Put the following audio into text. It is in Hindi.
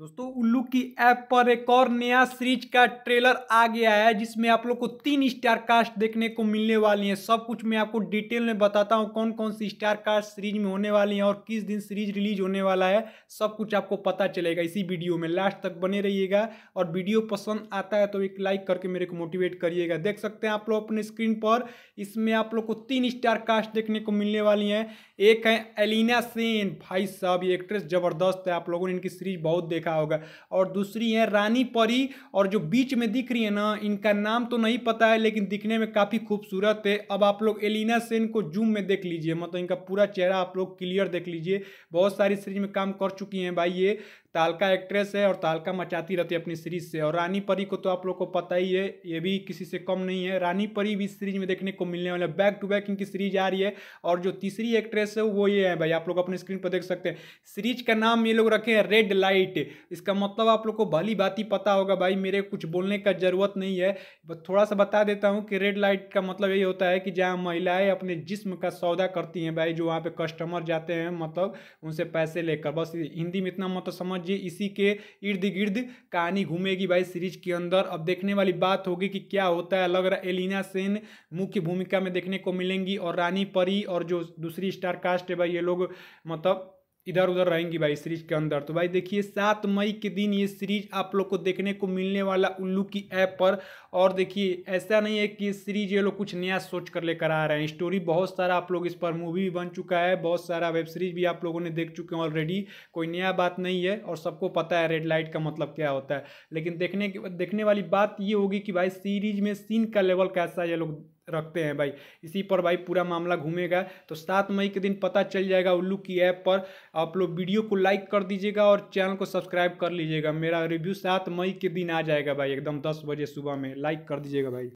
दोस्तों उल्लू की ऐप पर एक और नया सीरीज का ट्रेलर आ गया है जिसमें आप लोग को तीन स्टार कास्ट देखने को मिलने वाली हैं सब कुछ मैं आपको डिटेल में बताता हूँ कौन कौन सी स्टार कास्ट सीरीज में होने वाली हैं और किस दिन सीरीज रिलीज होने वाला है सब कुछ आपको पता चलेगा इसी वीडियो में लास्ट तक बने रहिएगा और वीडियो पसंद आता है तो एक लाइक करके मेरे को मोटिवेट करिएगा देख सकते हैं आप लोग अपने स्क्रीन पर इसमें आप लोग को तीन स्टार कास्ट देखने को मिलने वाली हैं एक है एलिना सेन भाई साहब ये एक्ट्रेस जबरदस्त है आप लोगों ने इनकी सीरीज बहुत देखा देखा होगा और दूसरी है रानी परी और जो बीच में दिख रही है ना इनका नाम तो नहीं पता है लेकिन दिखने में काफ़ी खूबसूरत है अब आप लोग एलिना सेन को जूम में देख लीजिए मतलब इनका पूरा चेहरा आप लोग क्लियर देख लीजिए बहुत सारी सीरीज में काम कर चुकी हैं भाई ये तालका एक्ट्रेस है और तालका मचाती रहती है अपनी सीरीज से और रानी परी को तो आप लोग को पता ही है ये भी किसी से कम नहीं है रानी परी भी सीरीज में देखने को मिलने वाले बैक टू बैक इनकी सीरीज आ रही है और जो तीसरी एक्ट्रेस है वो ये है भाई आप लोग अपने स्क्रीन पर देख सकते हैं सीरीज का नाम ये लोग रखे हैं रेड लाइट इसका मतलब आप लोग को भली बात ही पता होगा भाई मेरे कुछ बोलने का ज़रूरत नहीं है थोड़ा सा बता देता हूँ कि रेड लाइट का मतलब यही होता है कि जहाँ महिलाएं अपने जिस्म का सौदा करती हैं भाई जो वहाँ पे कस्टमर जाते हैं मतलब उनसे पैसे लेकर बस हिंदी में इतना मतलब समझिए इसी के इर्द गिर्द कहानी घूमेगी भाई सीरीज के अंदर अब देखने वाली बात होगी कि क्या होता है लग रहा है एलिना सेन मुख्य भूमिका में देखने को मिलेंगी और रानी परी और जो दूसरी स्टार कास्ट है भाई ये लोग मतलब इधर उधर रहेंगी भाई सीरीज के अंदर तो भाई देखिए सात मई के दिन ये सीरीज आप लोग को देखने को मिलने वाला उल्लू की ऐप पर और देखिए ऐसा नहीं है कि ये सीरीज ये लोग कुछ नया सोच कर लेकर आ रहे हैं स्टोरी बहुत सारा आप लोग इस पर मूवी भी बन चुका है बहुत सारा वेब सीरीज भी आप लोगों ने देख चुके हैं ऑलरेडी कोई नया बात नहीं है और सबको पता है रेड लाइट का मतलब क्या होता है लेकिन देखने देखने वाली बात ये होगी कि भाई सीरीज में सीन का लेवल कैसा ये लोग रखते हैं भाई इसी पर भाई पूरा मामला घूमेगा तो सात मई के दिन पता चल जाएगा उल्लू की ऐप पर आप लोग वीडियो को लाइक कर दीजिएगा और चैनल को सब्सक्राइब कर लीजिएगा मेरा रिव्यू सात मई के दिन आ जाएगा भाई एकदम दस बजे सुबह में लाइक कर दीजिएगा भाई